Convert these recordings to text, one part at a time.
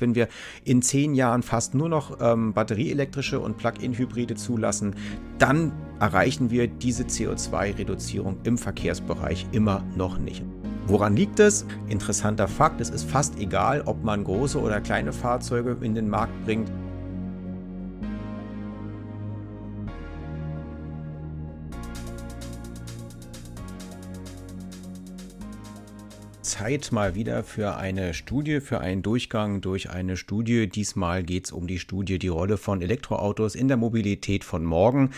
wenn wir in zehn Jahren fast nur noch ähm, batterieelektrische und Plug-in-Hybride zulassen, dann erreichen wir diese CO2-Reduzierung im Verkehrsbereich immer noch nicht. Woran liegt es? Interessanter Fakt, es ist fast egal, ob man große oder kleine Fahrzeuge in den Markt bringt. Zeit mal wieder für eine Studie, für einen Durchgang durch eine Studie. Diesmal geht es um die Studie Die Rolle von Elektroautos in der Mobilität von morgen.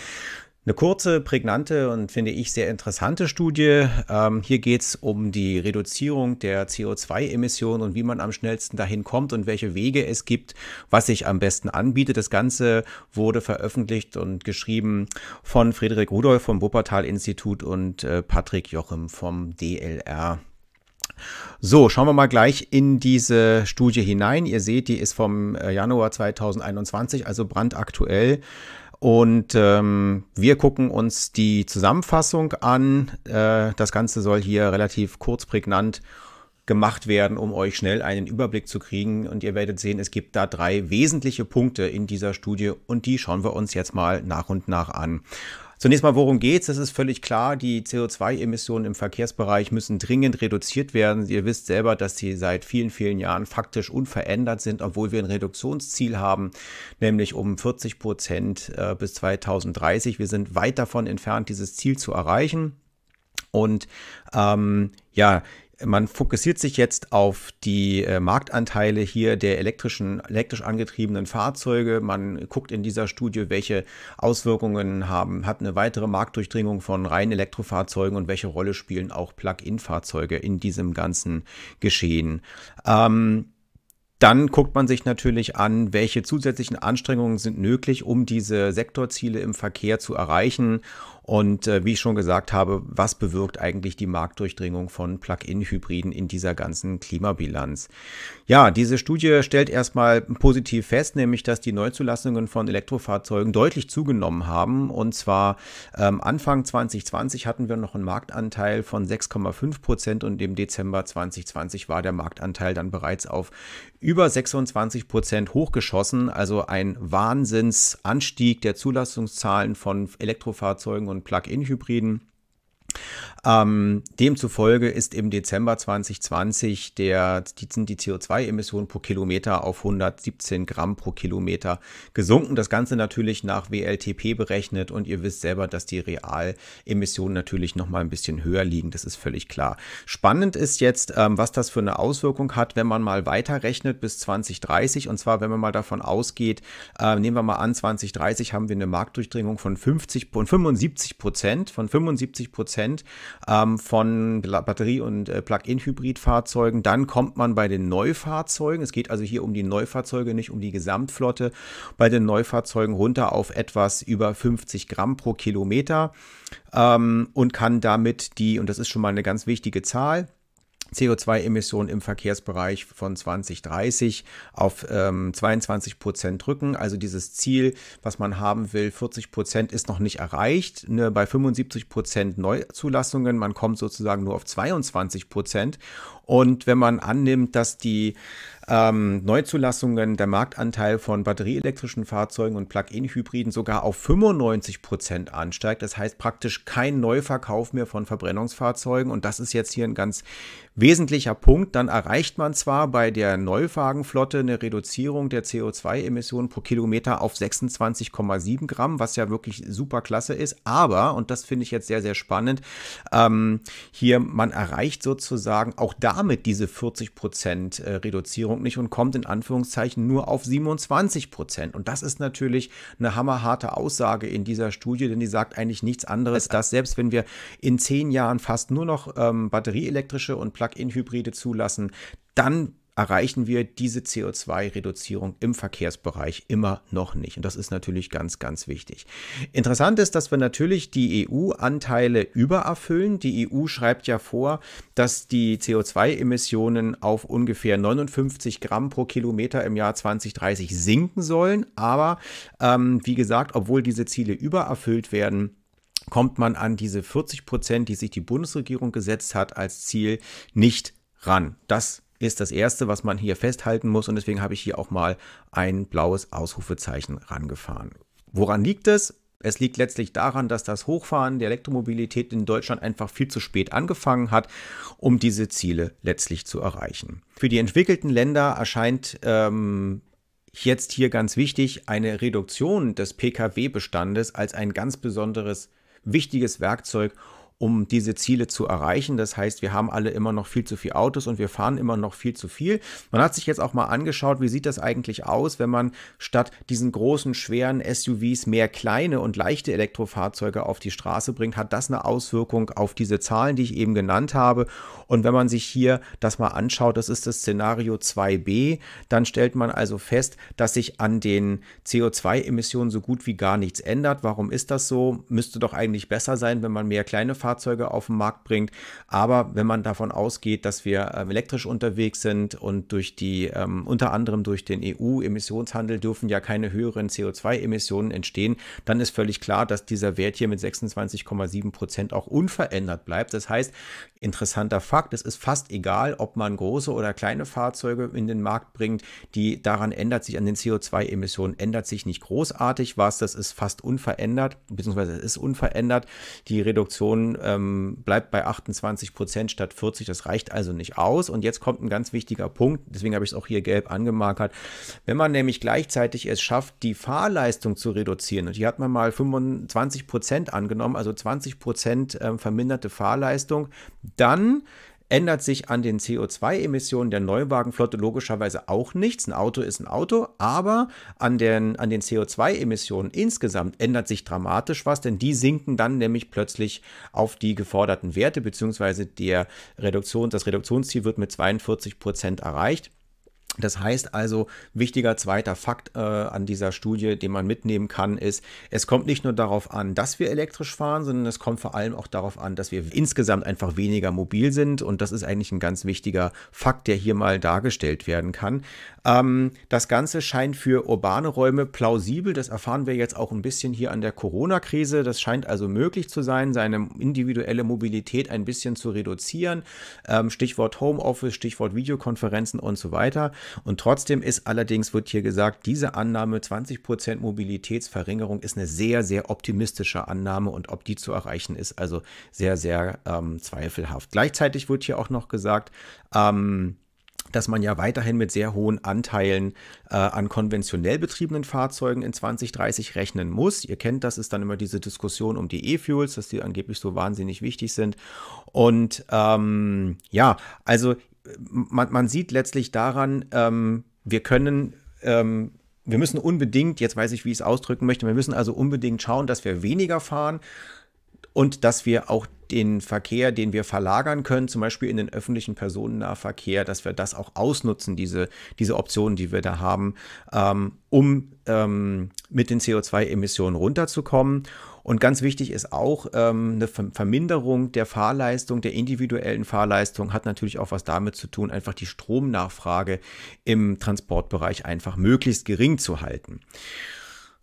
Eine kurze, prägnante und finde ich sehr interessante Studie. Ähm, hier geht es um die Reduzierung der CO2-Emissionen und wie man am schnellsten dahin kommt und welche Wege es gibt, was sich am besten anbietet. Das Ganze wurde veröffentlicht und geschrieben von Friedrich Rudolf vom Wuppertal-Institut und äh, Patrick Jochem vom DLR. So, schauen wir mal gleich in diese Studie hinein. Ihr seht, die ist vom äh, Januar 2021, also brandaktuell. Und ähm, wir gucken uns die Zusammenfassung an. Äh, das Ganze soll hier relativ kurz prägnant gemacht werden, um euch schnell einen Überblick zu kriegen. Und ihr werdet sehen, es gibt da drei wesentliche Punkte in dieser Studie und die schauen wir uns jetzt mal nach und nach an. Zunächst mal, worum geht's? Das ist völlig klar. Die CO2-Emissionen im Verkehrsbereich müssen dringend reduziert werden. Ihr wisst selber, dass sie seit vielen, vielen Jahren faktisch unverändert sind, obwohl wir ein Reduktionsziel haben, nämlich um 40 Prozent äh, bis 2030. Wir sind weit davon entfernt, dieses Ziel zu erreichen. Und ähm, ja, man fokussiert sich jetzt auf die äh, Marktanteile hier der elektrischen, elektrisch angetriebenen Fahrzeuge. Man guckt in dieser Studie, welche Auswirkungen haben, hat eine weitere Marktdurchdringung von reinen Elektrofahrzeugen und welche Rolle spielen auch Plug-in-Fahrzeuge in diesem ganzen Geschehen. Ähm, dann guckt man sich natürlich an, welche zusätzlichen Anstrengungen sind möglich, um diese Sektorziele im Verkehr zu erreichen. Und äh, wie ich schon gesagt habe, was bewirkt eigentlich die Marktdurchdringung von Plug-in-Hybriden in dieser ganzen Klimabilanz? Ja, diese Studie stellt erstmal positiv fest, nämlich dass die Neuzulassungen von Elektrofahrzeugen deutlich zugenommen haben. Und zwar ähm, Anfang 2020 hatten wir noch einen Marktanteil von 6,5 Prozent und im Dezember 2020 war der Marktanteil dann bereits auf über 26 Prozent hochgeschossen. Also ein Wahnsinnsanstieg der Zulassungszahlen von Elektrofahrzeugen und Plug-in-Hybriden ähm, demzufolge ist im Dezember 2020 der, die, sind die CO2-Emissionen pro Kilometer auf 117 Gramm pro Kilometer gesunken. Das Ganze natürlich nach WLTP berechnet und ihr wisst selber, dass die Realemissionen natürlich nochmal ein bisschen höher liegen. Das ist völlig klar. Spannend ist jetzt, ähm, was das für eine Auswirkung hat, wenn man mal weiterrechnet bis 2030. Und zwar, wenn man mal davon ausgeht, äh, nehmen wir mal an, 2030 haben wir eine Marktdurchdringung von 50 75 Prozent, von 75 Prozent Prozent ähm, von Batterie- und äh, Plug-in-Hybrid-Fahrzeugen. Dann kommt man bei den Neufahrzeugen, es geht also hier um die Neufahrzeuge, nicht um die Gesamtflotte, bei den Neufahrzeugen runter auf etwas über 50 Gramm pro Kilometer ähm, und kann damit die, und das ist schon mal eine ganz wichtige Zahl, CO2-Emissionen im Verkehrsbereich von 2030 auf ähm, 22 Prozent drücken. Also dieses Ziel, was man haben will, 40 Prozent ist noch nicht erreicht. Ne, bei 75 Prozent Neuzulassungen, man kommt sozusagen nur auf 22 Prozent. Und wenn man annimmt, dass die ähm, Neuzulassungen der Marktanteil von batterieelektrischen Fahrzeugen und Plug-in-Hybriden sogar auf 95 Prozent ansteigt. Das heißt praktisch kein Neuverkauf mehr von Verbrennungsfahrzeugen. Und das ist jetzt hier ein ganz wesentlicher Punkt. Dann erreicht man zwar bei der Neuwagenflotte eine Reduzierung der CO2-Emissionen pro Kilometer auf 26,7 Gramm, was ja wirklich super klasse ist. Aber, und das finde ich jetzt sehr, sehr spannend, ähm, hier man erreicht sozusagen auch damit diese 40 Prozent äh, Reduzierung Bundesregierung nicht und kommt in Anführungszeichen nur auf 27 Prozent. Und das ist natürlich eine hammerharte Aussage in dieser Studie, denn die sagt eigentlich nichts anderes, dass selbst wenn wir in zehn Jahren fast nur noch ähm, batterieelektrische und Plug-in-Hybride zulassen, dann erreichen wir diese CO2-Reduzierung im Verkehrsbereich immer noch nicht. Und das ist natürlich ganz, ganz wichtig. Interessant ist, dass wir natürlich die EU-Anteile übererfüllen. Die EU schreibt ja vor, dass die CO2-Emissionen auf ungefähr 59 Gramm pro Kilometer im Jahr 2030 sinken sollen. Aber ähm, wie gesagt, obwohl diese Ziele übererfüllt werden, kommt man an diese 40 Prozent, die sich die Bundesregierung gesetzt hat als Ziel, nicht ran. Das ist das Erste, was man hier festhalten muss. Und deswegen habe ich hier auch mal ein blaues Ausrufezeichen rangefahren. Woran liegt es? Es liegt letztlich daran, dass das Hochfahren der Elektromobilität in Deutschland einfach viel zu spät angefangen hat, um diese Ziele letztlich zu erreichen. Für die entwickelten Länder erscheint ähm, jetzt hier ganz wichtig eine Reduktion des Pkw-Bestandes als ein ganz besonderes wichtiges Werkzeug, um diese Ziele zu erreichen. Das heißt, wir haben alle immer noch viel zu viele Autos und wir fahren immer noch viel zu viel. Man hat sich jetzt auch mal angeschaut, wie sieht das eigentlich aus, wenn man statt diesen großen, schweren SUVs mehr kleine und leichte Elektrofahrzeuge auf die Straße bringt. Hat das eine Auswirkung auf diese Zahlen, die ich eben genannt habe? Und wenn man sich hier das mal anschaut, das ist das Szenario 2b, dann stellt man also fest, dass sich an den CO2-Emissionen so gut wie gar nichts ändert. Warum ist das so? Müsste doch eigentlich besser sein, wenn man mehr kleine Fahrzeuge Fahrzeuge auf den Markt bringt. Aber wenn man davon ausgeht, dass wir ähm, elektrisch unterwegs sind und durch die, ähm, unter anderem durch den EU-Emissionshandel dürfen ja keine höheren CO2-Emissionen entstehen, dann ist völlig klar, dass dieser Wert hier mit 26,7 Prozent auch unverändert bleibt. Das heißt, interessanter Fakt, es ist fast egal, ob man große oder kleine Fahrzeuge in den Markt bringt, die daran ändert sich, an den CO2-Emissionen ändert sich nicht großartig was, das ist fast unverändert, beziehungsweise es ist unverändert. Die Reduktionen ähm, bleibt bei 28 Prozent statt 40. Das reicht also nicht aus. Und jetzt kommt ein ganz wichtiger Punkt, deswegen habe ich es auch hier gelb angemarkert. Wenn man nämlich gleichzeitig es schafft, die Fahrleistung zu reduzieren, und hier hat man mal 25 Prozent angenommen, also 20 Prozent ähm, verminderte Fahrleistung, dann ändert sich an den CO2-Emissionen der Neuwagenflotte logischerweise auch nichts. Ein Auto ist ein Auto, aber an den, an den CO2-Emissionen insgesamt ändert sich dramatisch was, denn die sinken dann nämlich plötzlich auf die geforderten Werte, beziehungsweise der Reduktion, das Reduktionsziel wird mit 42 Prozent erreicht. Das heißt also, wichtiger zweiter Fakt äh, an dieser Studie, den man mitnehmen kann, ist, es kommt nicht nur darauf an, dass wir elektrisch fahren, sondern es kommt vor allem auch darauf an, dass wir insgesamt einfach weniger mobil sind. Und das ist eigentlich ein ganz wichtiger Fakt, der hier mal dargestellt werden kann. Ähm, das Ganze scheint für urbane Räume plausibel. Das erfahren wir jetzt auch ein bisschen hier an der Corona-Krise. Das scheint also möglich zu sein, seine individuelle Mobilität ein bisschen zu reduzieren. Ähm, Stichwort Homeoffice, Stichwort Videokonferenzen und so weiter. Und trotzdem ist allerdings, wird hier gesagt, diese Annahme 20% Mobilitätsverringerung ist eine sehr, sehr optimistische Annahme und ob die zu erreichen ist, also sehr, sehr ähm, zweifelhaft. Gleichzeitig wird hier auch noch gesagt, ähm, dass man ja weiterhin mit sehr hohen Anteilen äh, an konventionell betriebenen Fahrzeugen in 2030 rechnen muss. Ihr kennt das, ist dann immer diese Diskussion um die E-Fuels, dass die angeblich so wahnsinnig wichtig sind. Und ähm, ja, also man, man sieht letztlich daran, ähm, wir können, ähm, wir müssen unbedingt, jetzt weiß ich, wie ich es ausdrücken möchte, wir müssen also unbedingt schauen, dass wir weniger fahren und dass wir auch den Verkehr, den wir verlagern können, zum Beispiel in den öffentlichen Personennahverkehr, dass wir das auch ausnutzen, diese, diese Optionen, die wir da haben, ähm, um ähm, mit den CO2-Emissionen runterzukommen. Und ganz wichtig ist auch, ähm, eine Verminderung der Fahrleistung, der individuellen Fahrleistung hat natürlich auch was damit zu tun, einfach die Stromnachfrage im Transportbereich einfach möglichst gering zu halten.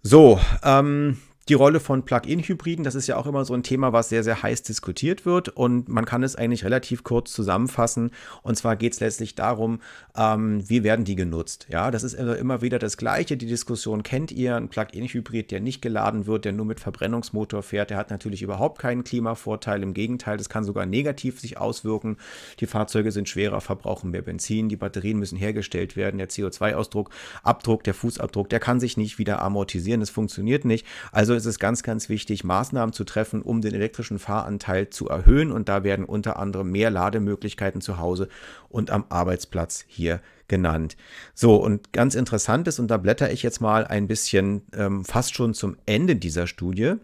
So, ähm, die Rolle von Plug-in-Hybriden, das ist ja auch immer so ein Thema, was sehr, sehr heiß diskutiert wird und man kann es eigentlich relativ kurz zusammenfassen. Und zwar geht es letztlich darum, ähm, wie werden die genutzt? Ja, das ist immer wieder das Gleiche. Die Diskussion kennt ihr. Ein Plug-in-Hybrid, der nicht geladen wird, der nur mit Verbrennungsmotor fährt, der hat natürlich überhaupt keinen Klimavorteil. Im Gegenteil, das kann sogar negativ sich auswirken. Die Fahrzeuge sind schwerer, verbrauchen mehr Benzin, die Batterien müssen hergestellt werden, der CO2-Ausdruck, Abdruck, der Fußabdruck, der kann sich nicht wieder amortisieren, das funktioniert nicht. Also ist es ganz, ganz wichtig, Maßnahmen zu treffen, um den elektrischen Fahranteil zu erhöhen. Und da werden unter anderem mehr Lademöglichkeiten zu Hause und am Arbeitsplatz hier genannt. So, und ganz interessant ist, und da blätter ich jetzt mal ein bisschen ähm, fast schon zum Ende dieser Studie.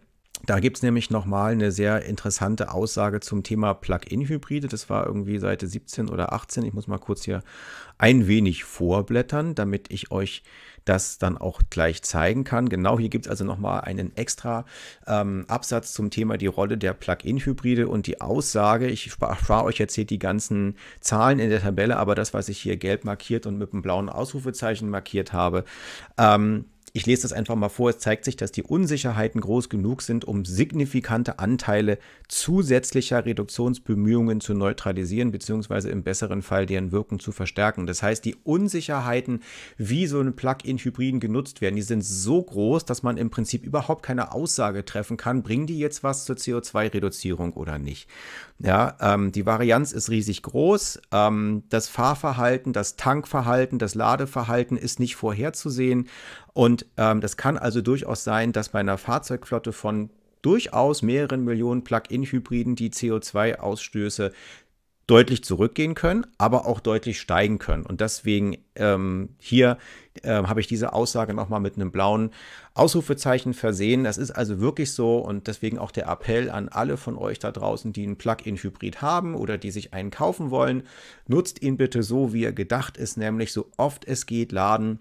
Da gibt es nämlich nochmal eine sehr interessante Aussage zum Thema Plug-in-Hybride. Das war irgendwie Seite 17 oder 18. Ich muss mal kurz hier ein wenig vorblättern, damit ich euch das dann auch gleich zeigen kann. Genau hier gibt es also nochmal einen extra ähm, Absatz zum Thema die Rolle der Plug-in-Hybride und die Aussage. Ich spare euch jetzt hier die ganzen Zahlen in der Tabelle, aber das, was ich hier gelb markiert und mit einem blauen Ausrufezeichen markiert habe, ähm, ich lese das einfach mal vor. Es zeigt sich, dass die Unsicherheiten groß genug sind, um signifikante Anteile zusätzlicher Reduktionsbemühungen zu neutralisieren, beziehungsweise im besseren Fall deren Wirkung zu verstärken. Das heißt, die Unsicherheiten, wie so ein Plug-in-Hybriden genutzt werden, die sind so groß, dass man im Prinzip überhaupt keine Aussage treffen kann, bringen die jetzt was zur CO2-Reduzierung oder nicht. Ja, ähm, die Varianz ist riesig groß. Ähm, das Fahrverhalten, das Tankverhalten, das Ladeverhalten ist nicht vorherzusehen. Und ähm, das kann also durchaus sein, dass bei einer Fahrzeugflotte von durchaus mehreren Millionen Plug-in-Hybriden die CO2-Ausstöße deutlich zurückgehen können, aber auch deutlich steigen können. Und deswegen ähm, hier äh, habe ich diese Aussage nochmal mit einem blauen Ausrufezeichen versehen. Das ist also wirklich so und deswegen auch der Appell an alle von euch da draußen, die einen Plug-in-Hybrid haben oder die sich einen kaufen wollen, nutzt ihn bitte so, wie er gedacht ist, nämlich so oft es geht laden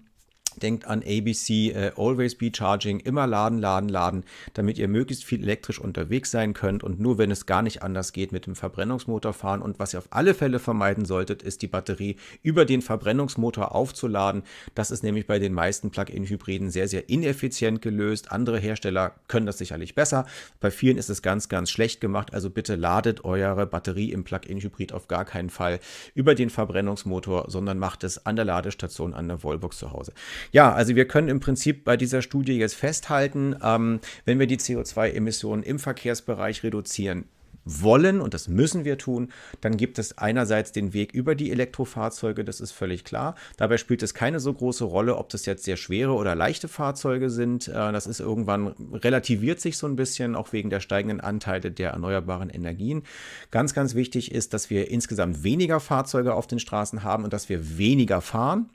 Denkt an ABC, äh, Always Be Charging, immer laden, laden, laden, damit ihr möglichst viel elektrisch unterwegs sein könnt und nur wenn es gar nicht anders geht mit dem Verbrennungsmotor fahren. Und was ihr auf alle Fälle vermeiden solltet, ist die Batterie über den Verbrennungsmotor aufzuladen. Das ist nämlich bei den meisten Plug-in-Hybriden sehr, sehr ineffizient gelöst. Andere Hersteller können das sicherlich besser. Bei vielen ist es ganz, ganz schlecht gemacht. Also bitte ladet eure Batterie im Plug-in-Hybrid auf gar keinen Fall über den Verbrennungsmotor, sondern macht es an der Ladestation an der Wallbox zu Hause. Ja, also wir können im Prinzip bei dieser Studie jetzt festhalten, ähm, wenn wir die CO2-Emissionen im Verkehrsbereich reduzieren wollen und das müssen wir tun, dann gibt es einerseits den Weg über die Elektrofahrzeuge, das ist völlig klar. Dabei spielt es keine so große Rolle, ob das jetzt sehr schwere oder leichte Fahrzeuge sind. Äh, das ist irgendwann relativiert sich so ein bisschen, auch wegen der steigenden Anteile der erneuerbaren Energien. Ganz, ganz wichtig ist, dass wir insgesamt weniger Fahrzeuge auf den Straßen haben und dass wir weniger fahren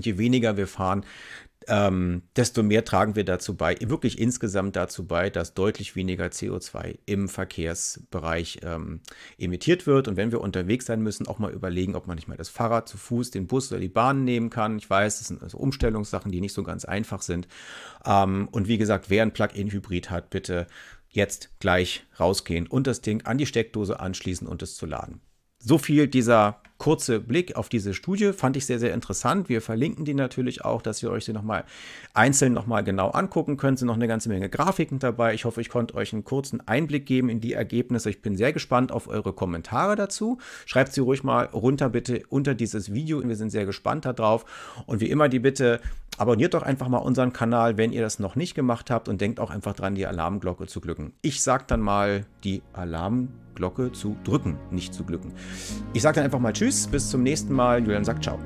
je weniger wir fahren, ähm, desto mehr tragen wir dazu bei, wirklich insgesamt dazu bei, dass deutlich weniger CO2 im Verkehrsbereich ähm, emittiert wird. Und wenn wir unterwegs sein müssen, auch mal überlegen, ob man nicht mal das Fahrrad zu Fuß, den Bus oder die Bahn nehmen kann. Ich weiß, das sind also Umstellungssachen, die nicht so ganz einfach sind. Ähm, und wie gesagt, wer ein Plug-in-Hybrid hat, bitte jetzt gleich rausgehen und das Ding an die Steckdose anschließen und es zu laden. So viel dieser kurze Blick auf diese Studie fand ich sehr, sehr interessant. Wir verlinken die natürlich auch, dass ihr euch sie nochmal einzeln nochmal genau angucken könnt. Es sind noch eine ganze Menge Grafiken dabei. Ich hoffe, ich konnte euch einen kurzen Einblick geben in die Ergebnisse. Ich bin sehr gespannt auf eure Kommentare dazu. Schreibt sie ruhig mal runter bitte unter dieses Video. Wir sind sehr gespannt darauf. Und wie immer die Bitte, Abonniert doch einfach mal unseren Kanal, wenn ihr das noch nicht gemacht habt und denkt auch einfach dran, die Alarmglocke zu glücken. Ich sag dann mal, die Alarmglocke zu drücken, nicht zu glücken. Ich sag dann einfach mal Tschüss, bis zum nächsten Mal. Julian sagt Ciao.